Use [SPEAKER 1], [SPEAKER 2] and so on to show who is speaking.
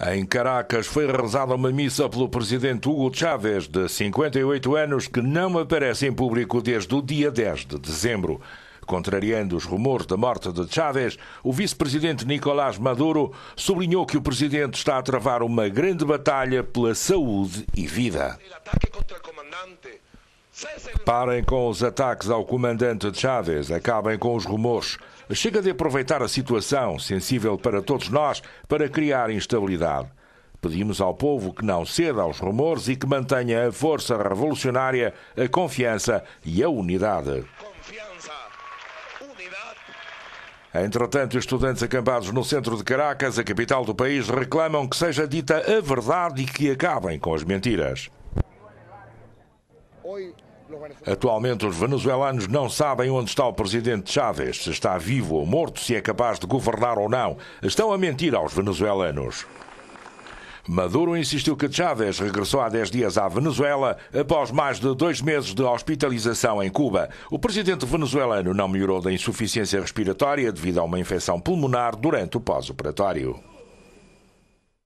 [SPEAKER 1] Em Caracas foi rezada uma missa pelo presidente Hugo Chávez, de 58 anos, que não aparece em público desde o dia 10 de dezembro. Contrariando os rumores da morte de Chávez, o vice-presidente Nicolás Maduro sublinhou que o presidente está a travar uma grande batalha pela saúde e vida. O ataque contra o comandante Parem com os ataques ao comandante Chávez, acabem com os rumores. Chega de aproveitar a situação, sensível para todos nós, para criar instabilidade. Pedimos ao povo que não ceda aos rumores e que mantenha a força revolucionária, a confiança e a unidade. Entretanto, estudantes acampados no centro de Caracas, a capital do país, reclamam que seja dita a verdade e que acabem com as mentiras. Atualmente, os venezuelanos não sabem onde está o presidente Chávez, se está vivo ou morto, se é capaz de governar ou não. Estão a mentir aos venezuelanos. Maduro insistiu que Chávez regressou há 10 dias à Venezuela após mais de dois meses de hospitalização em Cuba. O presidente venezuelano não melhorou da insuficiência respiratória devido a uma infecção pulmonar durante o pós-operatório.